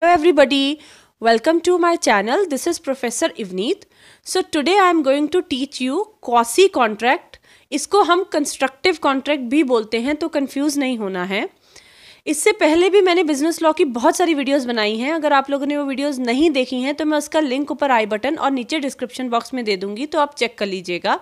Hello everybody, welcome to my channel. This is Professor Ivneet. So today I am going to teach you Quasi contract. इसको हम constructive contract भी बोलते हैं तो confuse नहीं होना है इससे पहले भी मैंने बिजनेस लॉ की बहुत सारी वीडियोस बनाई हैं अगर आप लोगों ने वो वीडियोस नहीं देखी हैं तो मैं उसका लिंक ऊपर आई बटन और नीचे डिस्क्रिप्शन बॉक्स में दे दूंगी तो आप चेक कर लीजिएगा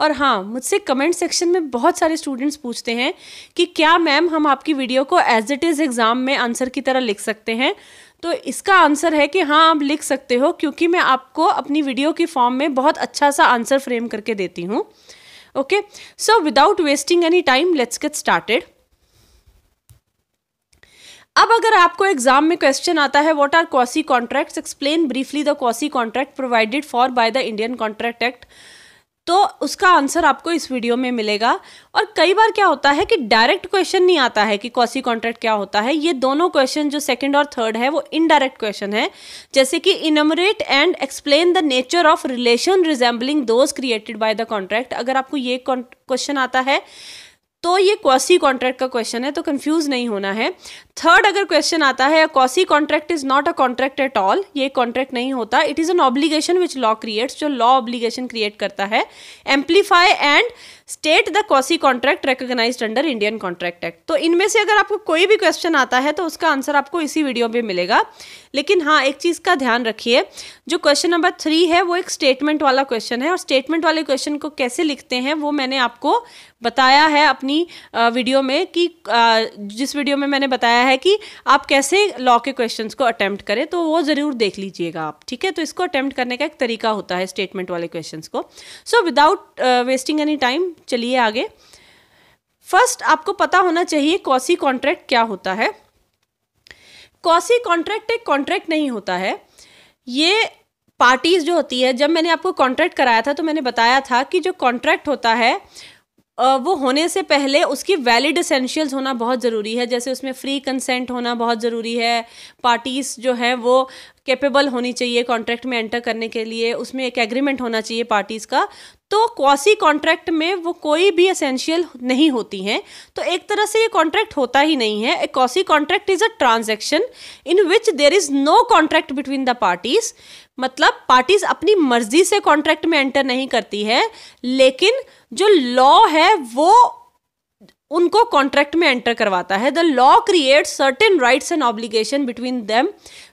और हाँ मुझसे कमेंट सेक्शन में बहुत सारे स्टूडेंट्स पूछते हैं कि क्या मैम हम आपकी वीडियो को एज इट इज़ एग्ज़ाम में आंसर की तरह लिख सकते हैं तो इसका आंसर है कि हाँ आप लिख सकते हो क्योंकि मैं आपको अपनी वीडियो की फॉर्म में बहुत अच्छा सा आंसर फ्रेम करके देती हूँ okay so without wasting any time let's get started अब अगर आपको एग्जाम में क्वेश्चन आता है what are quasi contracts explain briefly the quasi contract provided for by the Indian contract act तो उसका आंसर आपको इस वीडियो में मिलेगा और कई बार क्या होता है कि डायरेक्ट क्वेश्चन नहीं आता है कि कौसी कॉन्ट्रैक्ट क्या होता है ये दोनों क्वेश्चन जो सेकंड और थर्ड है वो इनडायरेक्ट क्वेश्चन है जैसे कि enumerate and explain the nature of relation resembling those created by the contract अगर आपको ये क्वेश्चन आता है तो ये क्वासी कॉन्ट्रैक्ट का क्वेश्चन है तो कंफ्यूज नहीं होना है थर्ड अगर क्वेश्चन आता है quasi contract is not a contract at all ये कॉन्ट्रैक्ट नहीं होता it is an obligation which law creates जो लॉ ऑब्लिगेशन क्रिएट करता है amplify and state the quasi contract recognize under Indian contract act तो इनमें से अगर आपको कोई भी क्वेश्चन आता है तो उसका आंसर आपको इसी वीडियो में मिलेगा लेकिन हाँ एक चीज़ का ध्यान रखिए जो क्वेश्चन नंबर थ्री है वो एक स्टेटमेंट वाला क्वेश्चन है और स्टेटमेंट वाले क्वेश्चन को कैसे लिखते हैं वो मैंने आपको बताया है अपनी वीडियो में कि जिस वीडियो में मैंने बताया है कि आप कैसे लॉ के क्वेश्चन को अटैम्प्ट करें तो वो ज़रूर देख लीजिएगा आप ठीक है तो इसको अटैम्प्ट करने का एक तरीका होता है स्टेटमेंट वाले क्वेश्चन को so without wasting any time चलिए आगे फर्स्ट आपको पता होना चाहिए कौसी कॉन्ट्रैक्ट क्या होता है कौसी कॉन्ट्रैक्ट एक कॉन्ट्रैक्ट नहीं होता है ये पार्टीज़ जो होती है जब मैंने आपको कॉन्ट्रैक्ट कराया था तो मैंने बताया था कि जो कॉन्ट्रैक्ट होता है वो होने से पहले उसकी वैलिड असेंशियल्स होना बहुत ज़रूरी है जैसे उसमें फ्री कंसेंट होना बहुत ज़रूरी है पार्टीज़ जो हैं वो कैपेबल होनी चाहिए कॉन्ट्रैक्ट में एंटर करने के लिए उसमें एक एग्रीमेंट होना चाहिए पार्टीज़ का तो क्वासी कॉन्ट्रैक्ट में वो कोई भी असेंशियल नहीं होती हैं तो एक तरह से ये कॉन्ट्रैक्ट होता ही नहीं है a quasi contract is a transaction in which there is no contract between the parties मतलब पार्टीज अपनी मर्जी से कॉन्ट्रैक्ट में एंटर नहीं करती है लेकिन जो लॉ है वो उनको कॉन्ट्रैक्ट में एंटर करवाता है the law create certain rights and obligation between them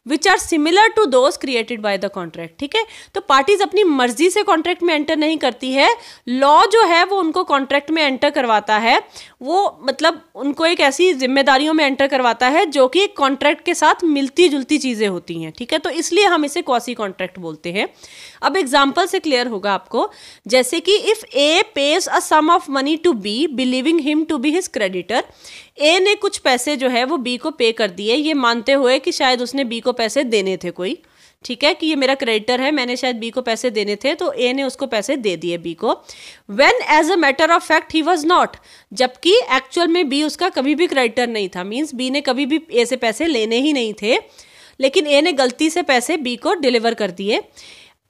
which are similar to those created by the contract ठीक है तो पार्टीज अपनी मर्जी से कॉन्ट्रैक्ट में एंटर नहीं करती है लॉ जो है वो उनको कॉन्ट्रैक्ट में एंटर करवाता है वो मतलब उनको एक ऐसी जिम्मेदारियों में एंटर करवाता है जो कि कॉन्ट्रैक्ट के साथ मिलती जुलती चीज़ें होती हैं ठीक है तो इसलिए हम इसे क्वासी कॉन्ट्रैक्ट बोलते हैं अब एग्जाम्पल से क्लियर होगा आपको जैसे कि if A pays a sum of money to B believing him to be his creditor A ने कुछ पैसे जो है वो बी को पे कर दिए ये मानते हुए कि शायद उसने बी को पैसे देने थे कोई ठीक है कि ये मेरा क्रेडिटर है मैंने शायद बी को पैसे देने थे तो ए ने उसको पैसे दे दिए बी को when as a matter of fact he was not जबकि एक्चुअल में बी उसका कभी भी क्रेडिटर नहीं था मीन्स बी ने कभी भी ए से पैसे लेने ही नहीं थे लेकिन ए ने गलती से पैसे बी को डिलीवर कर दिए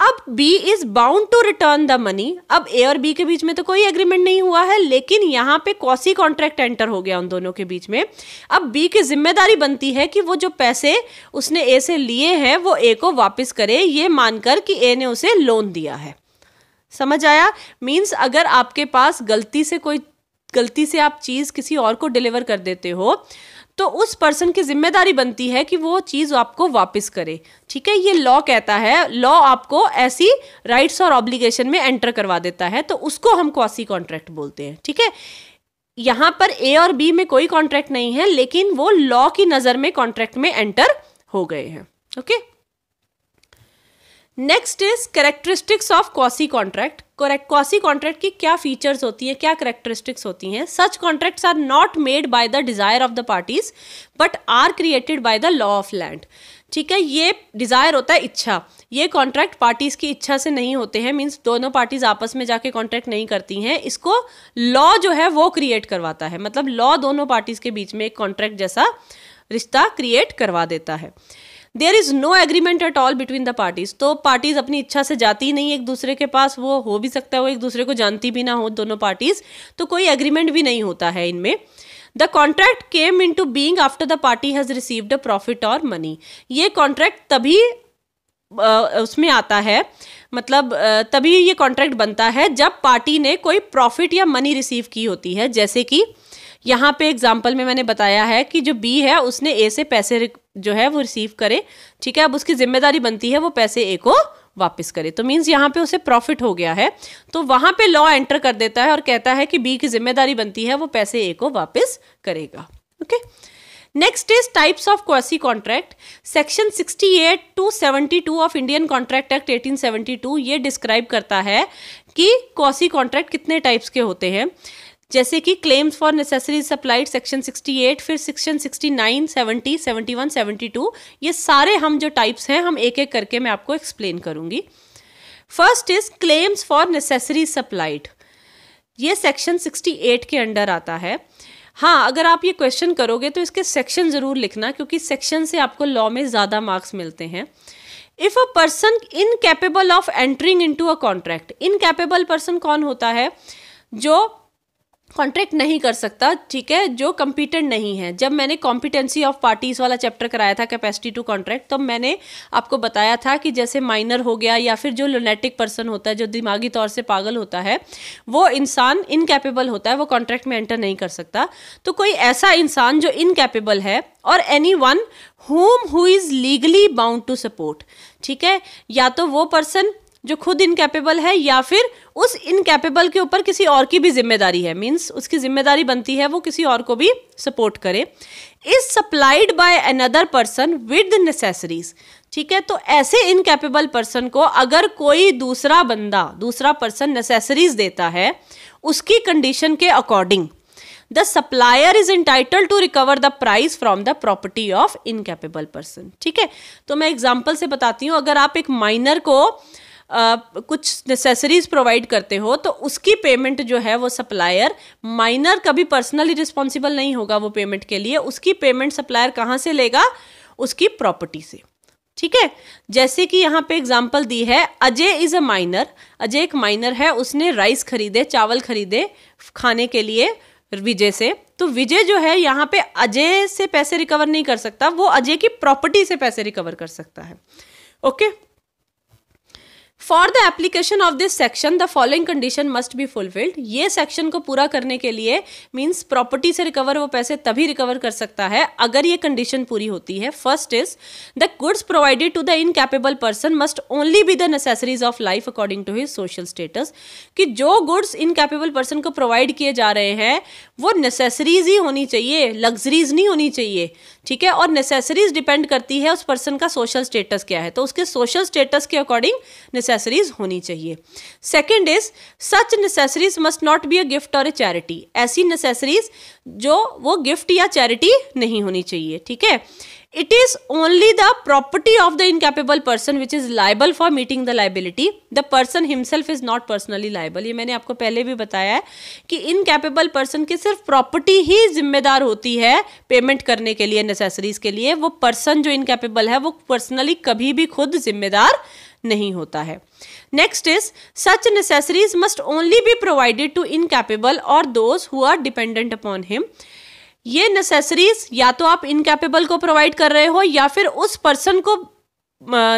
अब B is bound to return the money अब ए और बी के बीच में तो कोई एग्रीमेंट नहीं हुआ है लेकिन यहां पे कॉसी कॉन्ट्रैक्ट एंटर हो गया उन दोनों के बीच में अब बी की जिम्मेदारी बनती है कि वो जो पैसे उसने ए से लिए हैं वो ए को वापस करे ये मानकर कि ए ने उसे लोन दिया है समझ आया मीन्स अगर आपके पास गलती से कोई गलती से आप चीज़ किसी और को डिलीवर कर देते हो तो उस पर्सन की जिम्मेदारी बनती है कि वो चीज़ आपको वापस करे ठीक है ये लॉ कहता है लॉ आपको ऐसी राइट्स और ऑब्लिगेशन में एंटर करवा देता है तो उसको हम क्वासी कॉन्ट्रैक्ट बोलते हैं ठीक है यहाँ पर ए और बी में कोई कॉन्ट्रैक्ट नहीं है लेकिन वो लॉ की नज़र में कॉन्ट्रैक्ट में एंटर हो गए हैं okay okay? Next is characteristics of quasi contract correct quasi contract की क्या फीचर्स होती हैं क्या करेक्टरिस्टिक्स होती हैं such contracts are not made by the desire of the parties but are created by the law of land ठीक है ये डिज़ायर होता है इच्छा ये कॉन्ट्रैक्ट पार्टीज़ की इच्छा से नहीं होते हैं मीन्स दोनों पार्टीज़ आपस में जाके कॉन्ट्रैक्ट नहीं करती हैं इसको लॉ जो है वो क्रिएट करवाता है मतलब लॉ दोनों पार्टीज़ के बीच में एक कॉन्ट्रैक्ट जैसा रिश्ता क्रिएट करवा देता है there is no agreement at all between the parties तो पार्टीज़ अपनी इच्छा से जाती ही नहीं एक दूसरे के पास वो हो भी सकता है वो एक दूसरे को जानती भी ना हो दोनों पार्टीज़ तो कोई एग्रीमेंट भी नहीं होता है इनमें the contract came in to being after the party has received a profit और मनी ये कॉन्ट्रैक्ट तभी उसमें आता है मतलब तभी ये कॉन्ट्रैक्ट बनता है जब पार्टी ने कोई प्रॉफिट या मनी रिसीव की होती है जैसे कि यहाँ पे एग्जाम्पल में मैंने बताया है कि जो बी है उसने ए से पैसे जो है वो रिसीव करे ठीक है अब उसकी जिम्मेदारी बनती है वो पैसे ए को वापस करे तो मीन्स यहाँ पे उसे प्रॉफिट हो गया है तो वहाँ पे लॉ एंटर कर देता है और कहता है कि बी की जिम्मेदारी बनती है वो पैसे ए को वापस करेगा okay next is types of quasi contract section 68 to 72 of Indian contract act 1872 ये डिस्क्राइब करता है कि क्वासी कॉन्ट्रैक्ट कितने टाइप्स के होते हैं जैसे कि claims for necessary supplied section 68 फिर सेक्शन 69 70 71 72 ये सारे हम जो टाइप्स हैं हम एक एक करके मैं आपको एक्सप्लेन करूंगी first is claims for necessary supplied ये सेक्शन 68 के अंडर आता है हाँ अगर आप ये क्वेश्चन करोगे तो इसके सेक्शन ज़रूर लिखना क्योंकि सेक्शन से आपको लॉ में ज़्यादा मार्क्स मिलते हैं if a person incapable of entering into a contract incapable person कौन होता है जो कॉन्ट्रैक्ट नहीं कर सकता ठीक है जो कम्पिटेंट नहीं है जब मैंने कॉम्पिटेंसी ऑफ पार्टीज़ वाला चैप्टर कराया था कैपेसिटी टू कॉन्ट्रैक्ट तब मैंने आपको बताया था कि जैसे माइनर हो गया या फिर जो लोनेटिक पर्सन होता है जो दिमागी तौर से पागल होता है वो इंसान इनकेपेबल होता है वो कॉन्ट्रैक्ट में एंटर नहीं कर सकता तो कोई ऐसा इंसान जो इनकेपेबल है और anyone whom who is legally bound to support ठीक है या तो वो पर्सन जो खुद इनकेपेबल है या फिर उस इनकेपेबल के ऊपर किसी और की भी जिम्मेदारी है मीन्स उसकी जिम्मेदारी बनती है वो किसी और को भी सपोर्ट करे is supplied by another person with necessaries ठीक है तो ऐसे इनकेपेबल पर्सन को अगर कोई दूसरा बंदा दूसरा पर्सन नेसेसरीज देता है उसकी कंडीशन के according the supplier is entitle to recover the price from the property of incapable person ठीक है तो मैं एग्जाम्पल से बताती हूँ अगर आप एक माइनर को आ, कुछ नेसेसरीज प्रोवाइड करते हो तो उसकी पेमेंट जो है वो सप्लायर माइनर कभी पर्सनली रिस्पॉन्सिबल नहीं होगा वो पेमेंट के लिए उसकी पेमेंट सप्लायर कहाँ से लेगा उसकी प्रॉपर्टी से ठीक है जैसे कि यहाँ पे एग्जाम्पल दी है Ajay is a minor Ajay एक माइनर है उसने राइस खरीदे चावल खरीदे खाने के लिए विजय से तो विजय जो है यहाँ पे अजय से पैसे रिकवर नहीं कर सकता वो अजय की प्रॉपर्टी से पैसे रिकवर कर सकता है okay okay? For the application of this section the following condition must be fulfilled ये सेक्शन को पूरा करने के लिए मीन्स प्रॉपर्टी से रिकवर वो पैसे तभी रिकवर कर सकता है अगर ये कंडीशन पूरी होती है first is the goods provided to the incapable person must only be the necessaries of life according to his social status कि जो गुड्स इनकेपेबल पर्सन को प्रोवाइड किए जा रहे हैं वो नेसेसरीज ही होनी चाहिए लग्जरीज नहीं होनी चाहिए ठीक है और नेसेसरीज डिपेंड करती है उस पर्सन का सोशल स्टेटस क्या है तो उसके सोशल स्टेटस के अकॉर्डिंग नेसेसरीज होनी चाहिए second is such necessaries must not be a gift और ए चैरिटी ऐसी नेसेसरीज जो वो गिफ्ट या चैरिटी नहीं होनी चाहिए ठीक है it is only the property of the incapable person which is liable for meeting the liability the person himself is not personally liable ये मैंने आपको पहले भी बताया है कि इनकैपेबल पर्सन की सिर्फ प्रॉपर्टी ही जिम्मेदार होती है पेमेंट करने के लिए नेसेसरीज के लिए वो पर्सन जो इनकैपेबल है वो पर्सनली कभी भी खुद जिम्मेदार नहीं होता है next is such necessaries must only be provided to incapable और those who are dependent upon him ये नेसेसरीज या तो आप इनकेपेबल को प्रोवाइड कर रहे हो या फिर उस पर्सन को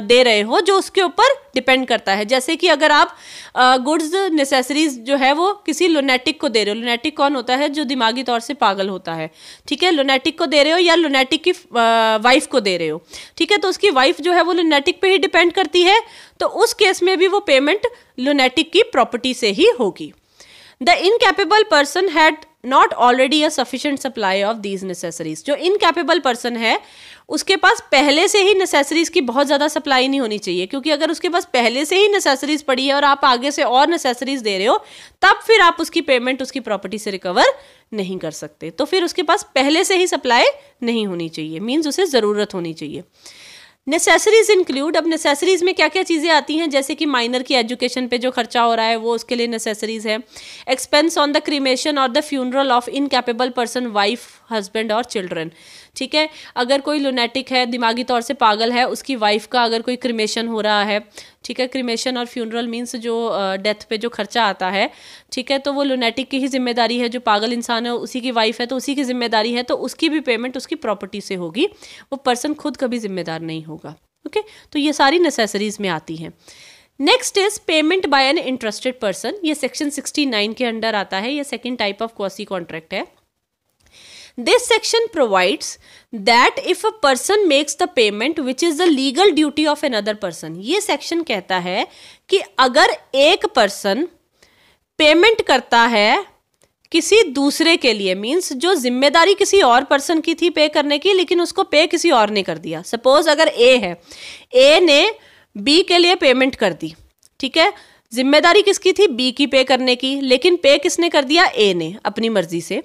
दे रहे हो जो उसके ऊपर डिपेंड करता है जैसे कि अगर आप गुड्स नेसेसरीज जो है वो किसी लोनेटिक को दे रहे हो लोनेटिक कौन होता है जो दिमागी तौर से पागल होता है ठीक है लोनेटिक को दे रहे हो या लोनेटिक की वाइफ को दे रहे हो ठीक है तो उसकी वाइफ जो है वो लोनेटिक पे ही डिपेंड करती है तो उस केस में भी वो पेमेंट लोनेटिक की प्रॉपर्टी से ही होगी the incapable person had not already a sufficient supply of these necessaries जो इनकेपेबल पर्सन है उसके पास पहले से ही नेसेसरीज की बहुत ज़्यादा सप्लाई नहीं होनी चाहिए क्योंकि अगर उसके पास पहले से ही नेसेसरीज पड़ी है और आप आगे से और नेसेसरीज दे रहे हो तब फिर आप उसकी पेमेंट उसकी प्रॉपर्टी से रिकवर नहीं कर सकते तो फिर उसके पास पहले से ही सप्लाई नहीं होनी चाहिए मीन्स उसे ज़रूरत होनी चाहिए नेसेसरीज इंक्लूड अब नेसेसरीज में क्या क्या चीज़ें आती हैं जैसे कि माइनर की एजुकेशन पे जो खर्चा हो रहा है वो उसके लिए नेसेसरीज है एक्सपेंस ऑन द क्रीमेशन और the funeral of incapable person wife husband और चिल्ड्रन ठीक है अगर कोई लोनेटिक है दिमागी तौर से पागल है उसकी वाइफ का अगर कोई क्रिमेशन हो रहा है ठीक है क्रिमेशन और फ्यूनरल मीन्स जो डेथ पे जो खर्चा आता है ठीक है तो वो लोनेटिक की ही जिम्मेदारी है जो पागल इंसान है उसी की वाइफ है तो उसी की जिम्मेदारी है तो उसकी भी पेमेंट उसकी प्रॉपर्टी से होगी वो पर्सन खुद कभी जिम्मेदार नहीं होगा ओके तो ये सारी नेसेसरीज में आती हैं next is payment by an interested person ये सेक्शन 69 के अंडर आता है ये second type of quasi contract है section provides that if if person makes the payment which is the legal duty of another person ये section कहता है कि अगर एक पर्सन पेमेंट करता है किसी दूसरे के लिए मीन्स जो जिम्मेदारी किसी और पर्सन की थी पे करने की लेकिन उसको पे किसी और ने कर दिया सपोज अगर ए है ए ने बी के लिए पेमेंट कर दी ठीक है जिम्मेदारी किसकी थी बी की पे करने की लेकिन पे किसने कर दिया ए ने अपनी मर्जी से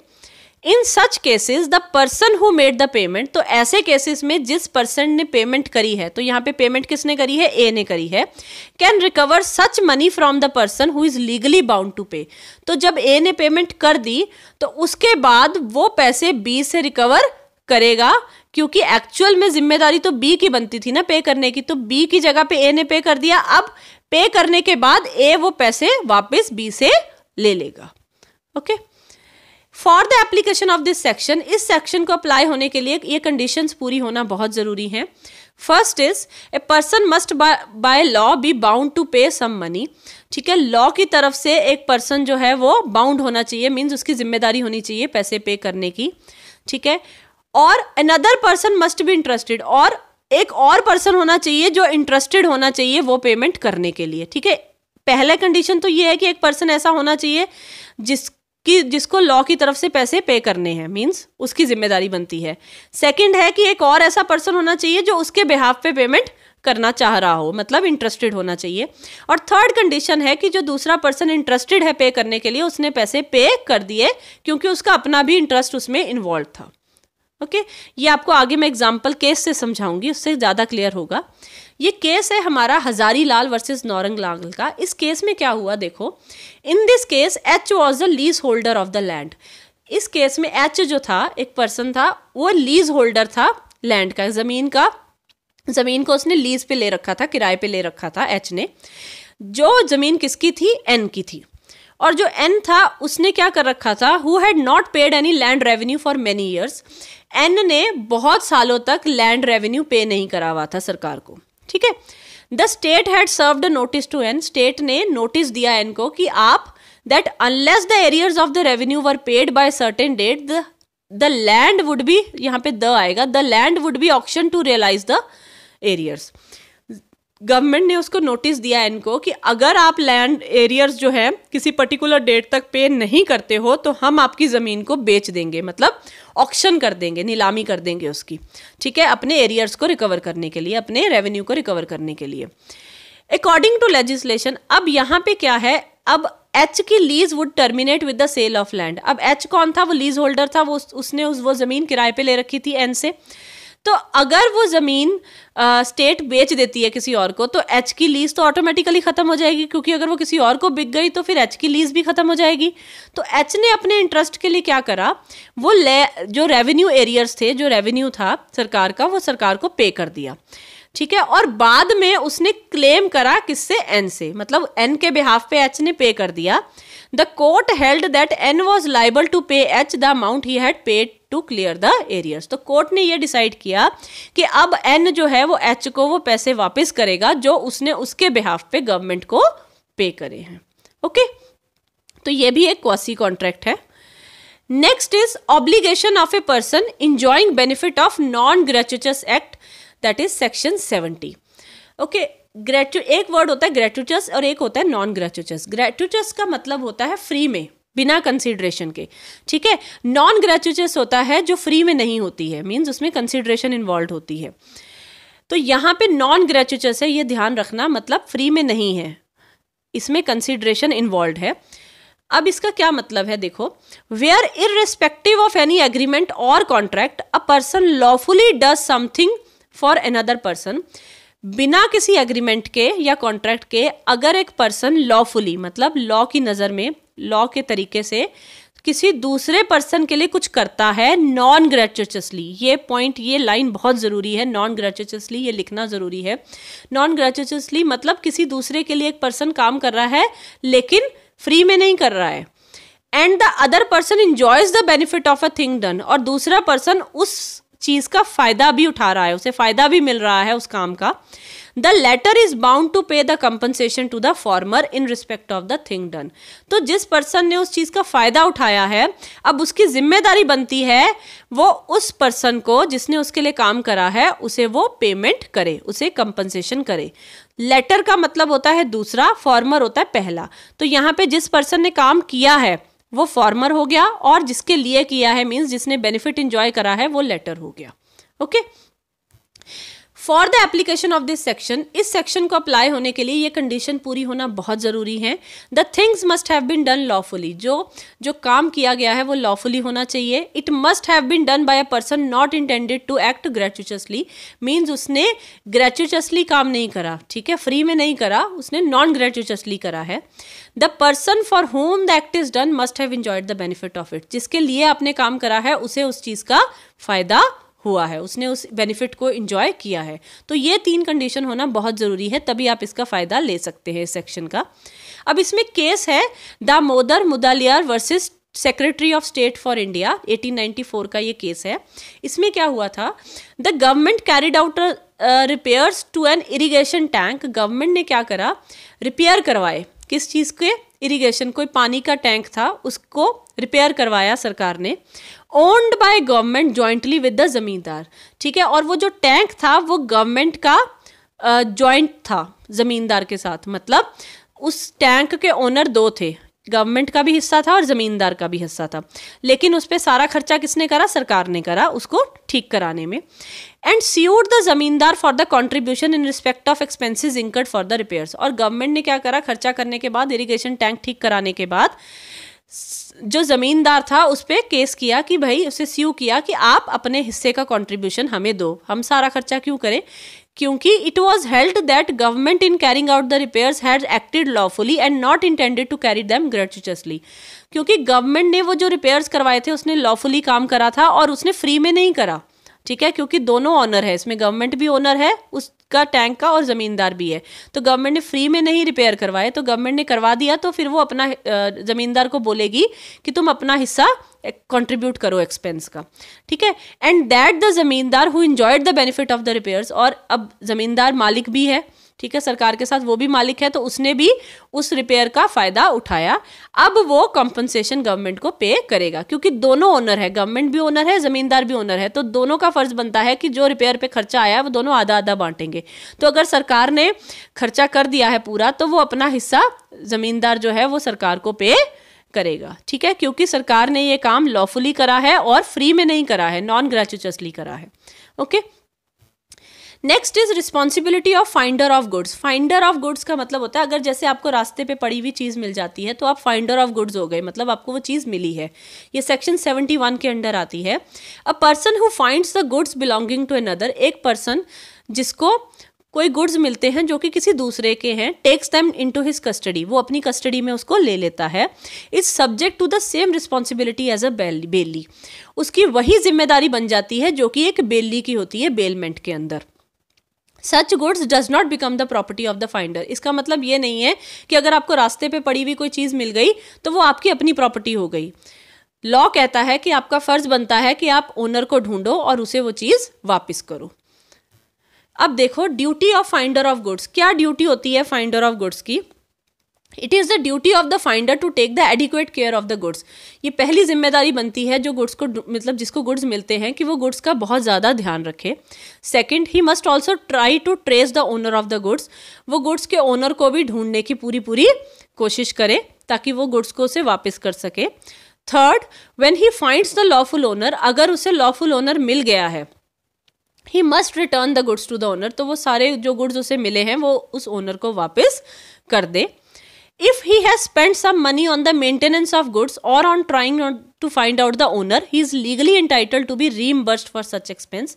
in such cases the person who made the payment तो ऐसे केसेस में जिस पर्सन ने पेमेंट करी है तो यहाँ पे पेमेंट किसने करी है ए ने करी है can recover such money from the person who is legally bound to pay तो जब ए ने पेमेंट कर दी तो उसके बाद वो पैसे बी से रिकवर करेगा क्योंकि एक्चुअल में जिम्मेदारी तो बी की बनती थी ना पे करने की तो बी की जगह पे ए ने पे कर दिया अब पे करने के बाद ए वो पैसे वापस बी से ले लेगा okay okay? For the application of this section इस सेक्शन को अप्लाई होने के लिए ये कंडीशन पूरी होना बहुत ज़रूरी है first is a person must by law be bound to pay some money ठीक है लॉ की तरफ से एक पर्सन जो है वो बाउंड होना चाहिए मीन्स उसकी जिम्मेदारी होनी चाहिए पैसे पे करने की ठीक है और another person must be interested और एक और पर्सन होना चाहिए जो इंटरेस्टेड होना चाहिए वो पेमेंट करने के लिए ठीक है पहला कंडीशन तो ये है कि एक पर्सन ऐसा होना चाहिए जिस कि जिसको लॉ की तरफ से पैसे पे करने हैं मीन्स उसकी जिम्मेदारी बनती है सेकंड है कि एक और ऐसा पर्सन होना चाहिए जो उसके बिहाफ पे पेमेंट करना चाह रहा हो मतलब इंटरेस्टेड होना चाहिए और थर्ड कंडीशन है कि जो दूसरा पर्सन इंटरेस्टेड है पे करने के लिए उसने पैसे पे कर दिए क्योंकि उसका अपना भी इंटरेस्ट उसमें इन्वॉल्व था ओके okay? ये आपको आगे मैं एग्जाम्पल केस से समझाऊंगी उससे ज़्यादा क्लियर होगा ये केस है हमारा हजारी लाल वर्सेस नौरंग लाल का इस केस में क्या हुआ देखो in this case H was the lease holder of the land इस केस में एच जो था एक पर्सन था वो लीज होल्डर था लैंड का ज़मीन का ज़मीन को उसने लीज पे ले रखा था किराए पे ले रखा था एच ने जो ज़मीन किसकी थी एन की थी और जो एन था उसने क्या कर रखा था who had not paid any land revenue for many years N ने बहुत सालों तक लैंड रेवेन्यू पे नहीं करा हुआ था सरकार को ठीक है the state had serve notice to N state ने नोटिस दिया एन को कि आप that unless the arrears of the revenue were paid by certain date the the land would be यहाँ पे द आएगा the land would be auction to realize the arrears government ने उसको नोटिस दिया इनको कि अगर आप लैंड एरियर्स जो है किसी पर्टिकुलर डेट तक पे नहीं करते हो तो हम आपकी ज़मीन को बेच देंगे मतलब ऑक्शन कर देंगे नीलामी कर देंगे उसकी ठीक है अपने एरियर्स को रिकवर करने के लिए अपने रेवेन्यू को रिकवर करने के लिए अकॉर्डिंग टू लेजिस्लेशन अब यहाँ पे क्या है अब एच की lease would terminate with the sale of land अब एच कौन था वो लीज होल्डर था वो उसने उस वो ज़मीन किराए पे ले रखी थी एन से तो अगर वो ज़मीन स्टेट बेच देती है किसी और को तो एच की लीज़ तो ऑटोमेटिकली ख़त्म हो जाएगी क्योंकि अगर वो किसी और को बिक गई तो फिर एच की लीज़ भी ख़त्म हो जाएगी तो एच ने अपने इंटरेस्ट के लिए क्या करा वो ले जो रेवेन्यू एरियर्स थे जो रेवेन्यू था सरकार का वो सरकार को पे कर दिया ठीक है और बाद में उसने क्लेम करा किससे एन से मतलब एन के बिहाफ पे एच ने पे कर दिया the court held that N was liable to pay H the amount he had paid to clear the arrears तो कोर्ट ने ये डिसाइड किया कि अब एन जो है वो एच को वो पैसे वापस करेगा जो उसने उसके बिहाफ पे गवर्नमेंट को पे करे हैं ओके तो ये भी एक क्वासी कॉन्ट्रैक्ट है next is obligation of a person enjoying benefit of non gratuitous act that is section seventy okay ग्रेचु एक वर्ड होता है ग्रेचुटस और एक होता है नॉन ग्रेचुचस ग्रेचुटस का मतलब होता है फ्री में बिना कंसिडरेशन के ठीक है नॉन ग्रेचुचस होता है जो फ्री में नहीं होती है मीन्स उसमें कंसिडरेशन इन्वॉल्व होती है तो यहाँ पे नॉन ग्रेचुचस है ये ध्यान रखना मतलब फ्री में नहीं है इसमें कंसिडरेशन इन्वॉल्व है अब इसका क्या मतलब है देखो irrespective of any agreement और contract a person lawfully does something for another person बिना किसी एग्रीमेंट के या कॉन्ट्रैक्ट के अगर एक पर्सन लॉफुली मतलब लॉ की नज़र में लॉ के तरीके से किसी दूसरे पर्सन के लिए कुछ करता है नॉन ग्रेचुचसली ये पॉइंट ये लाइन बहुत ज़रूरी है नॉन ग्रेचुचसली ये लिखना ज़रूरी है नॉन ग्रेचुचसली मतलब किसी दूसरे के लिए एक पर्सन काम कर रहा है लेकिन फ्री में नहीं कर रहा है and the other person enjoys the benefit of a thing done और दूसरा पर्सन उस चीज़ का फ़ायदा भी उठा रहा है उसे फ़ायदा भी मिल रहा है उस काम का the latter is bound to pay the compensation to the former in respect of the thing done तो जिस पर्सन ने उस चीज़ का फ़ायदा उठाया है अब उसकी जिम्मेदारी बनती है वो उस पर्सन को जिसने उसके लिए काम करा है उसे वो पेमेंट करे उसे कंपनसेशन करे लेटर का मतलब होता है दूसरा फॉर्मर होता है पहला तो यहाँ पे जिस पर्सन ने काम किया है वो फॉर्मर हो गया और जिसके लिए किया है मीन्स जिसने बेनिफिट इंजॉय करा है वो लेटर हो गया okay for the application of this section इस सेक्शन को अप्लाई होने के लिए ये कंडीशन पूरी होना बहुत ज़रूरी है the things must have been done lawfully जो जो काम किया गया है वो लॉफुली होना चाहिए it must have been done by a person not intended to act gratuitously means उसने ग्रेचुचसली काम नहीं करा ठीक है फ्री में नहीं करा उसने नॉन ग्रेचुचसली करा है the person for whom the act is done must have enjoyed the benefit of it जिसके लिए आपने काम करा है उसे उस चीज़ का फायदा हुआ है उसने उस बेनिफिट को इंजॉय किया है तो ये तीन कंडीशन होना बहुत ज़रूरी है तभी आप इसका फ़ायदा ले सकते हैं इस सेक्शन का अब इसमें केस है Damodar Mudaliar versus secretary of state for India 1894 का ये केस है इसमें क्या हुआ था the government carried out repairs to an irrigation tank government ने क्या करा रिपेयर करवाए किस चीज़ के इरिगेशन कोई पानी का टैंक था उसको रिपेयर करवाया सरकार ने owned by government jointly with the zamindar ठीक है और वो जो टैंक था वो गवर्नमेंट का जॉइंट था ज़मींदार के साथ मतलब उस टैंक के ओनर दो थे गवर्नमेंट का भी हिस्सा था और ज़मींदार का भी हिस्सा था लेकिन उस पर सारा खर्चा किसने करा सरकार ने करा उसको ठीक कराने में and sued the zamindar for the contribution in respect of expenses incurred for the repairs और गवर्नमेंट ने क्या करा खर्चा करने के बाद इरीगेशन टैंक ठीक कराने के बाद जो ज़मींदार था उस पर केस किया कि भाई उसे स्यू किया कि आप अपने हिस्से का कंट्रीब्यूशन हमें दो हम सारा खर्चा क्यों करें क्योंकि it was held that government in carrying out the repairs had acted lawfully and not intended to carry them gratuitously क्योंकि गवर्नमेंट ने वो जो रिपेयर्स करवाए थे उसने लॉफुली काम करा था और उसने फ्री में नहीं करा ठीक है क्योंकि दोनों ऑनर है इसमें गवर्नमेंट भी ऑनर है उस का टैंक का और ज़मींदार भी है तो गवर्नमेंट ने फ्री में नहीं रिपेयर करवाए तो गवर्नमेंट ने करवा दिया तो फिर वो अपना ज़मींदार को बोलेगी कि तुम अपना हिस्सा कंट्रीब्यूट करो एक्सपेंस का ठीक है and that the zamindar who enjoyed the benefit of the repairs और अब ज़मींदार मालिक भी है ठीक है सरकार के साथ वो भी मालिक है तो उसने भी उस रिपेयर का फायदा उठाया अब वो कंपनसेशन गवर्नमेंट को पे करेगा क्योंकि दोनों ओनर है गवर्नमेंट भी ओनर है जमींदार भी ओनर है तो दोनों का फर्ज बनता है कि जो रिपेयर पे खर्चा आया है वो दोनों आधा आधा बांटेंगे तो अगर सरकार ने खर्चा कर दिया है पूरा तो वो अपना हिस्सा जमींदार जो है वो सरकार को पे करेगा ठीक है क्योंकि सरकार ने ये काम लॉफुली करा है और फ्री में नहीं करा है नॉन ग्रेचुचली करा है okay next is responsibility of finder of goods finder of goods का मतलब होता है अगर जैसे आपको रास्ते पे पड़ी हुई चीज़ मिल जाती है तो आप फाइंडर ऑफ गुड्स हो गए मतलब आपको वो चीज़ मिली है ये सेक्शन सेवेंटी वन के अंडर आती है a person who finds the goods belonging to another एक पर्सन जिसको कोई गुड्स मिलते हैं जो कि किसी दूसरे के हैं takes them into his custody वो अपनी कस्टडी में उसको ले लेता है is subject to the same responsibility as a bailee उसकी वही जिम्मेदारी बन जाती है जो कि एक बेली की होती है बेलमेंट के अंदर such goods does not become the property of the finder इसका मतलब ये नहीं है कि अगर आपको रास्ते पे पड़ी हुई कोई चीज़ मिल गई तो वो आपकी अपनी प्रॉपर्टी हो गई लॉ कहता है कि आपका फर्ज बनता है कि आप ओनर को ढूंढो और उसे वो चीज़ वापस करो अब देखो duty of finder of goods क्या ड्यूटी होती है फाइंडर ऑफ गुड्स की it is the duty of the finder to take the adequate care of the goods ये पहली जिम्मेदारी बनती है जो गुड्स को मतलब जिसको गुड्स मिलते हैं कि वो गुड्स का बहुत ज़्यादा ध्यान रखे second he must also try to trace the owner of the goods वो गुड्स के ओनर को भी ढूंढने की पूरी पूरी कोशिश करे ताकि वो गुड्स को उसे वापस कर सके third when he finds the lawful owner अगर उसे लॉफुल ओनर मिल गया है he must return the goods to the owner तो वो सारे जो गुड्स उसे मिले हैं वो उस ओनर को वापस कर दे If he has spent some money on the maintenance of goods or on trying to find out the owner, he is legally entitled to be reimbursed for such expense.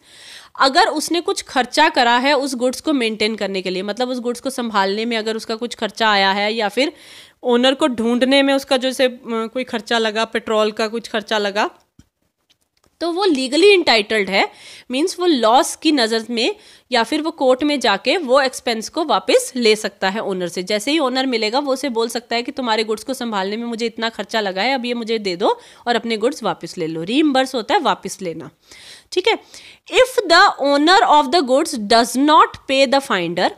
अगर उसने कुछ खर्चा करा है उस गुड्स को मेंटेन करने के लिए मतलब उस गुड्स को संभालने में अगर उसका कुछ खर्चा आया है या फिर ओनर को ढूंढने में उसका जैसे कोई खर्चा लगा पेट्रोल का कुछ खर्चा लगा तो वो लीगली इंटाइटल्ड है मीन्स वो लॉस की नज़र में या फिर वो कोर्ट में जाके वो एक्सपेंस को वापस ले सकता है ओनर से जैसे ही ओनर मिलेगा वो उसे बोल सकता है कि तुम्हारे गुड्स को संभालने में मुझे इतना खर्चा लगा है अब ये मुझे दे दो और अपने गुड्स वापस ले लो रीम्बर्स होता है वापस लेना ठीक है if the owner of the goods does not pay the finder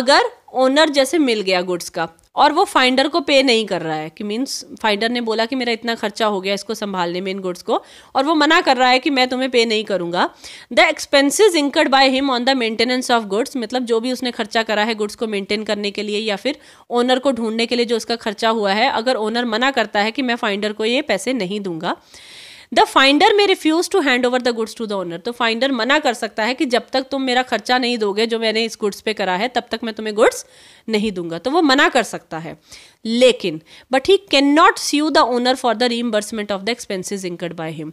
अगर ओनर जैसे मिल गया गुड्स का और वो फाइंडर को पे नहीं कर रहा है कि मीन्स फाइंडर ने बोला कि मेरा इतना खर्चा हो गया इसको संभालने में इन गुड्स को और वो मना कर रहा है कि मैं तुम्हें पे नहीं करूंगा the expenses incurred by him on the maintenance of goods मतलब जो भी उसने खर्चा करा है गुड्स को मेंटेन करने के लिए या फिर ओनर को ढूंढने के लिए जो उसका खर्चा हुआ है अगर ओनर मना करता है कि मैं फाइंडर को ये पैसे नहीं दूंगा the finder may refuse to hand over the goods to the owner तो फाइंडर मना कर सकता है कि जब तक तुम मेरा खर्चा नहीं दोगे जो मैंने इस गुड्स पे करा है तब तक मैं तुम्हें गुड्स नहीं दूंगा तो वो मना कर सकता है लेकिन but he can not sue the owner for the reimbursement of the expenses incurred by him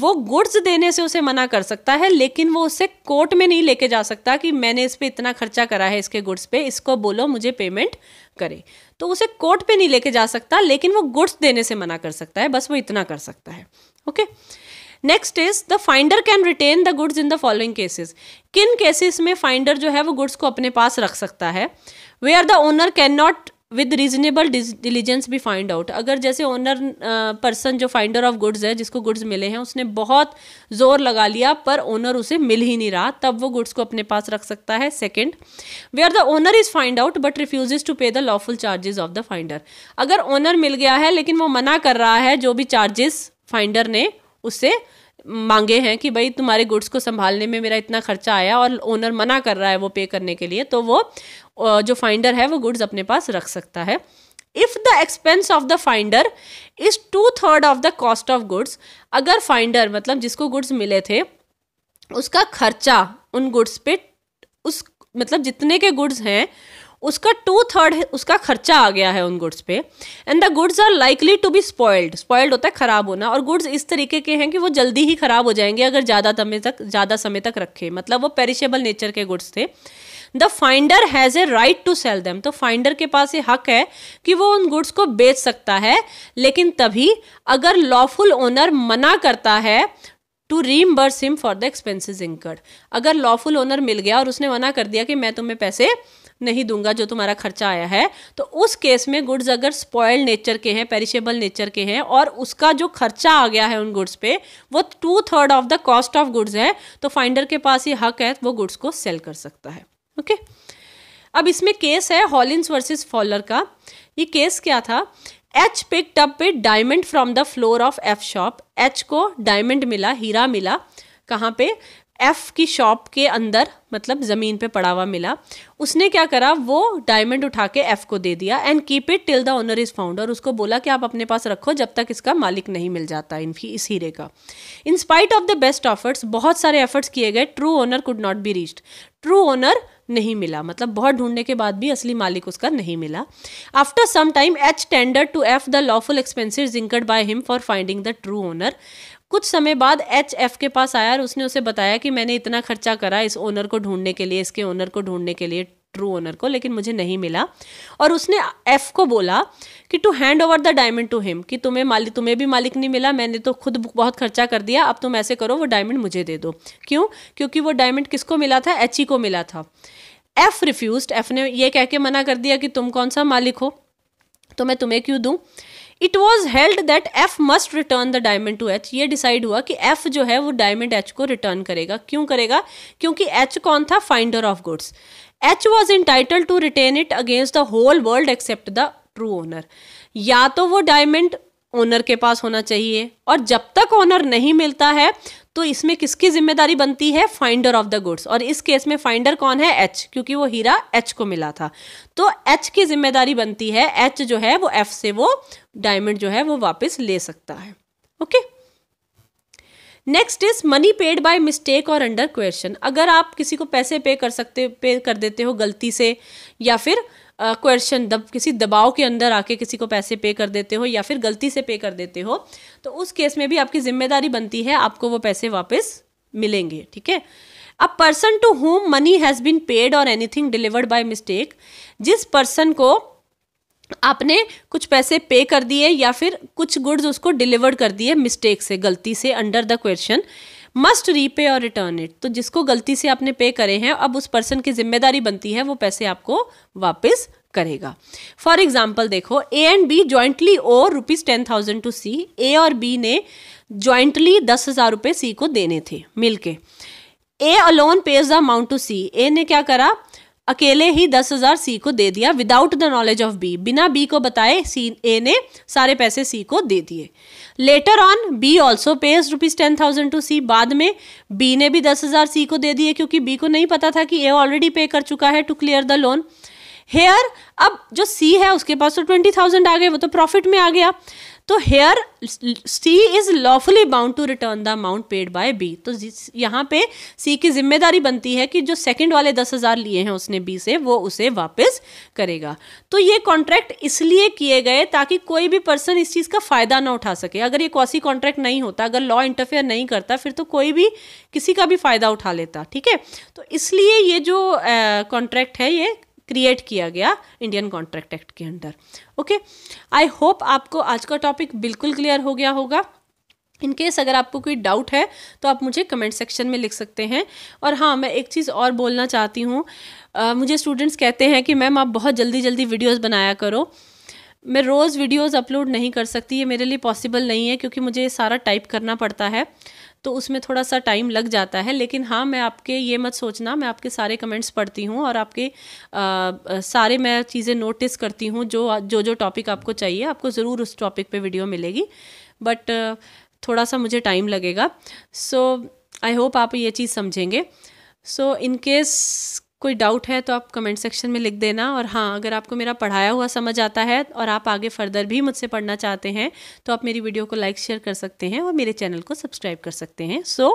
वो गुड्स देने से उसे मना कर सकता है लेकिन वो उसे कोर्ट में नहीं लेके जा सकता कि मैंने इस पर इतना खर्चा करा है इसके गुड्स पे इसको बोलो मुझे पेमेंट करे तो उसे कोर्ट पे नहीं लेके जा सकता लेकिन वो गुड्स देने से मना कर सकता है बस वो इतना कर सकता है okay next is the finder can retain the goods in the following cases किन केसेस में फाइंडर जो है वो गुड्स को अपने पास रख सकता है where the owner can not with reasonable diligence be find out अगर जैसे ओनर पर्सन जो फाइंडर ऑफ गुड्स है जिसको गुड्स मिले हैं उसने बहुत जोर लगा लिया पर ओनर उसे मिल ही नहीं रहा तब वो गुड्स को अपने पास रख सकता है second where the owner is find out but refuses to pay the lawful charges of the finder अगर ओनर मिल गया है लेकिन वो मना कर रहा है जो भी चार्जेस फाइंडर ने उससे मांगे हैं कि भाई तुम्हारे गुड्स को संभालने में मेरा इतना खर्चा आया और ओनर मना कर रहा है वो पे करने के लिए तो वो जो फाइंडर है वो गुड्स अपने पास रख सकता है if the expense of the finder is two third of the cost of goods अगर फाइंडर मतलब जिसको गुड्स मिले थे उसका खर्चा उन गुड्स पे उस मतलब जितने के गुड्स हैं उसका टू थर्ड उसका खर्चा आ गया है उन गुड्स पे and the goods are likely to be spoiled spoiled होता है ख़राब होना और गुड्स इस तरीके के हैं कि वो जल्दी ही ख़राब हो जाएंगे अगर ज़्यादा समय तक ज़्यादा समय तक रखे मतलब वो पेरिशेबल नेचर के गुड्स थे the finder has a right to sell them तो फाइंडर के पास ये हक है कि वो उन गुड्स को बेच सकता है लेकिन तभी अगर लॉफुल ओनर मना करता है to reimburse him for the expenses incurred अगर लॉफुल ओनर मिल गया और उसने मना कर दिया कि मैं तुम्हें पैसे नहीं दूंगा जो तुम्हारा खर्चा आया है तो उस केस में गुड्स अगर स्पॉयल नेचर के हैं पेरिशेबल नेचर के हैं और उसका जो खर्चा आ गया है उन गुड्स पे वो two third of the cost of goods है तो फाइंडर के पास ये हक है वो गुड्स को सेल कर सकता है ओके अब इसमें केस है हॉलिन्स वर्सेस फॉलर का ये केस क्या था एच पिक टप पे diamond from the floor of F shop H को डायमंड मिला हीरा मिला कहाँ पे एफ की शॉप के अंदर मतलब ज़मीन पे पड़ा हुआ मिला उसने क्या करा वो डायमंड उठा के एफ को दे दिया and keep it till the owner is found और उसको बोला कि आप अपने पास रखो जब तक इसका मालिक नहीं मिल जाता इन इस हीरे का in spite of the best efforts बहुत सारे एफर्ट्स किए गए true honour could not be reached true honour नहीं मिला मतलब बहुत ढूंढने के बाद भी असली मालिक उसका नहीं मिला after some time H tender to F the lawful expenses incurred by him for finding the true owner कुछ समय बाद एच एफ के पास आया और उसने उसे बताया कि मैंने इतना खर्चा करा इस ओनर को ढूंढने के लिए इसके ओनर को ढूंढने के लिए ट्रू ओनर को लेकिन मुझे नहीं मिला और उसने एफ को बोला कि to hand over the diamond to him कि तुम्हें मालिक तुम्हें भी मालिक नहीं मिला मैंने तो खुद बहुत खर्चा कर दिया अब तुम ऐसे करो वो डायमंड मुझे दे दो क्यों क्योंकि वो डायमंड किसको मिला था एच ई को मिला था एफ रिफ्यूज एफ ने यह कह के मना कर दिया कि तुम कौन सा मालिक हो तो मैं तुम्हें क्यों दूँ it was held that F must return the diamond to H ये डिसाइड हुआ कि एफ जो है वो डायमंड एच को रिटर्न करेगा क्यों करेगा क्योंकि एच कौन था finder of goods H was entitled to retain it against the whole world except the true owner या तो वो डायमंड ओनर के पास होना चाहिए और जब तक ओनर नहीं मिलता है तो इसमें किसकी जिम्मेदारी बनती है फाइंडर ऑफ द गुड्स और इस केस में फाइंडर कौन है एच क्योंकि वो हीरा एच को मिला था तो एच की जिम्मेदारी बनती है एच जो है वो एफ से वो डायमंड जो है वो वापस ले सकता है okay okay? Next is money paid by mistake or under question अगर आप किसी को पैसे पे कर सकते पे कर देते हो गलती से या फिर क्वेश्चन uh, दब किसी दबाव के अंदर आके किसी को पैसे पे कर देते हो या फिर गलती से पे कर देते हो तो उस केस में भी आपकी जिम्मेदारी बनती है आपको वो पैसे वापस मिलेंगे ठीक है a person to whom money has been paid or anything delivered by mistake जिस पर्सन को आपने कुछ पैसे पे कर दिए या फिर कुछ गुड्स उसको डिलीवर कर दिए मिस्टेक से गलती से under the question must repay or return it तो जिसको गलती से आपने पे करे हैं अब उस पर्सन की जिम्मेदारी बनती है वो पैसे आपको वापस करेगा फॉर एग्जाम्पल देखो A and B jointly owe rupees ten thousand to C A और बी ने ज्वाइंटली दस हजार रुपये सी को देने थे मिलके A alone pays the amount to C A ने क्या करा अकेले ही दस हजार सी को दे दिया without the knowledge of B बिना बी को बताए सी ए ने सारे पैसे सी को दे दिए later on B also pays rupees ten thousand to C बाद में बी ने भी दस हजार सी को दे दिए क्योंकि बी को नहीं पता था कि ए ऑलरेडी पे कर चुका है to clear the loan here अब जो सी है उसके पास तो ट्वेंटी थाउजेंड आ गए वो तो प्रॉफिट में आ गया तो here C is lawfully bound to return the amount paid by B तो यहाँ पे सी की जिम्मेदारी बनती है कि जो सेकंड वाले दस हज़ार लिए हैं उसने बी से वो उसे वापस करेगा तो ये कॉन्ट्रैक्ट इसलिए किए गए ताकि कोई भी पर्सन इस चीज़ का फ़ायदा ना उठा सके अगर ये कॉसी कॉन्ट्रैक्ट नहीं होता अगर लॉ इंटरफेयर नहीं करता फिर तो कोई भी किसी का भी फ़ायदा उठा लेता ठीक है तो इसलिए ये जो कॉन्ट्रैक्ट है ये क्रिएट किया गया इंडियन कॉन्ट्रैक्ट एक्ट के अंडर ओके आई होप आपको आज का टॉपिक बिल्कुल क्लियर हो गया होगा इन केस अगर आपको कोई डाउट है तो आप मुझे कमेंट सेक्शन में लिख सकते हैं और हाँ मैं एक चीज़ और बोलना चाहती हूँ मुझे स्टूडेंट्स कहते हैं कि मैम आप बहुत जल्दी जल्दी वीडियोस बनाया करो मैं रोज़ वीडियोस अपलोड नहीं कर सकती ये मेरे लिए पॉसिबल नहीं है क्योंकि मुझे सारा टाइप करना पड़ता है तो उसमें थोड़ा सा टाइम लग जाता है लेकिन हाँ मैं आपके ये मत सोचना मैं आपके सारे कमेंट्स पढ़ती हूँ और आपके आ, सारे मैं चीज़ें नोटिस करती हूँ जो जो जो टॉपिक आपको चाहिए आपको ज़रूर उस टॉपिक पे वीडियो मिलेगी बट थोड़ा सा मुझे टाइम लगेगा सो आई होप आप ये चीज़ समझेंगे सो इनकेस कोई डाउट है तो आप कमेंट सेक्शन में लिख देना और हाँ अगर आपको मेरा पढ़ाया हुआ समझ आता है और आप आगे फर्दर भी मुझसे पढ़ना चाहते हैं तो आप मेरी वीडियो को लाइक शेयर कर सकते हैं और मेरे चैनल को सब्सक्राइब कर सकते हैं सो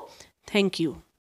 थैंक यू